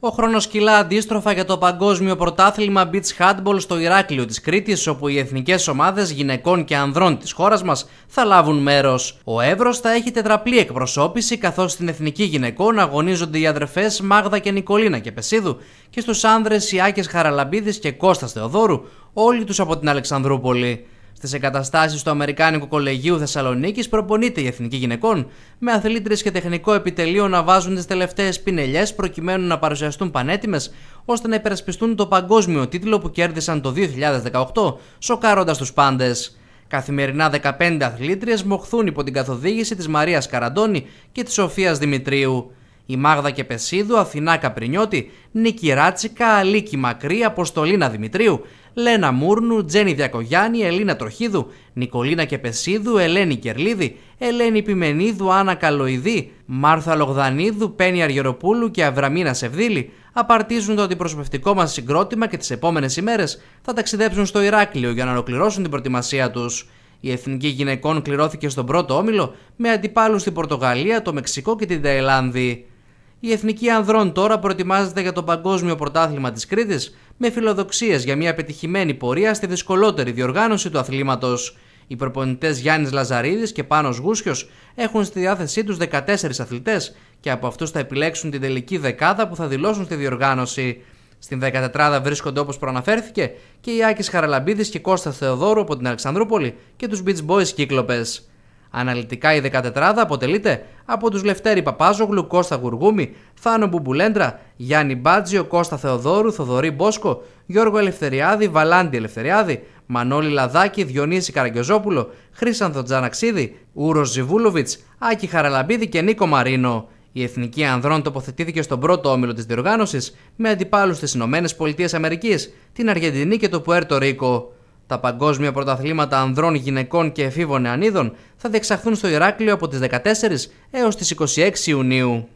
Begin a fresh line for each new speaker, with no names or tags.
Ο χρόνος κυλά αντίστροφα για το Παγκόσμιο Πρωτάθλημα Beach Handball στο Ηράκλειο της Κρήτης όπου οι εθνικές ομάδες γυναικών και ανδρών της χώρας μας θα λάβουν μέρος. Ο Εύρος θα έχει τετραπλή εκπροσώπηση, καθώς στην εθνική γυναικών αγωνίζονται οι αδερφές Μάγδα και Νικολίνα και Πεσίδου και στους άνδρες Ιάκε Χαραλαμπίδης και Κώστας Θεοδόρου, όλοι τους από την Αλεξανδρούπολη. Στις εγκαταστάσεις του Αμερικάνικου Κολεγίου Θεσσαλονίκης προπονείται η Εθνική Γυναικών με αθλήτριες και τεχνικό επιτελείο να βάζουν τις τελευταίες πινελιές προκειμένου να παρουσιαστούν πανέτοιμες ώστε να υπερασπιστούν το παγκόσμιο τίτλο που κέρδισαν το 2018, σοκάροντας τους πάντες. Καθημερινά 15 αθλήτριες μοχθούν υπό την καθοδήγηση της Μαρίας Καραντώνη και της Σοφίας Δημητρίου. Η Μάγδα και Πεσίδου, Αθηνά Καπρινιώτη, Νίκη Ράτσικα, Αλίκη Μακρύ, Αποστολίνα Δημητρίου, Λένα Μούρνου, Τζένι Διακογιάννη, Ελίνα Τροχίδου, Νικολίνα Πεσίδου, Ελένη Κερλίδη, Ελένη Πιμενίδου, Άννα Καλοειδή, Μάρθα Λογδανίδου, Πένια Αργεροπούλου και Αβραμίνα Σεβδίλη απαρτίζουν το αντιπροσωπευτικό μας συγκρότημα και τις επόμενες ημέρες θα ταξιδέψουν στο Ηράκλειο για να ολοκληρώσουν την προετοιμασία τους. Η εθνική γυναικών κληρώθηκε στον πρώτο όμιλο με αντιπάλους στην Πορτογαλία, το Μεξικό και την Ταϊλάνδη. Η Εθνική Ανδρών τώρα προετοιμάζεται για το Παγκόσμιο Πρωτάθλημα της Κρήτης με φιλοδοξίες για μια πετυχημένη πορεία στη δυσκολότερη διοργάνωση του αθλήματος. Οι προπονητές Γιάννης Λαζαρίδης και Πάνος Γούσιο έχουν στη διάθεσή τους 14 αθλητές και από αυτούς θα επιλέξουν την τελική δεκάδα που θα δηλώσουν στη διοργάνωση. Στην 14 βρίσκονται όπως προαναφέρθηκε και οι Άκης Χαραλαμπίδης και Κώστας Θεοδόρου από την Αλεξανδρούπολη και τους Beach Boys Κύκλοπες. Αναλυτικά η 14 αποτελείται από τους Λευτέρη Παπάζογλου, Κώστα Γουργούμη, Θάνο Μπουμπουλέντρα, Γιάννη Μπάτζιο, Κώστα Θεοδόρου, Θοδωρή Μπόσκο, Γιώργο Ελευθεριάδη, Βαλάντι Ελευθεριάδη, Μανώλη Λαδάκη, Διονύση Καραγκιοζόπουλο, Χρήσανθο Τζαναξίδη, Ούρος Ζιβούλοβιτ, Άκη Χαραλαμπίδη και Νίκο Μαρίνο. Η Εθνική Ανδρών τοποθετήθηκε στον πρώτο όμιλο της διοργάνωσης με αντιπάλους στι ΗΠΑ, την Αργεντινή και το Πουέρτο Ρίκο. Τα παγκόσμια πρωταθλήματα ανδρών, γυναικών και εφήβων νεανίδων θα διεξαχθούν στο Ηράκλειο από τις 14 έως τις 26 Ιουνίου.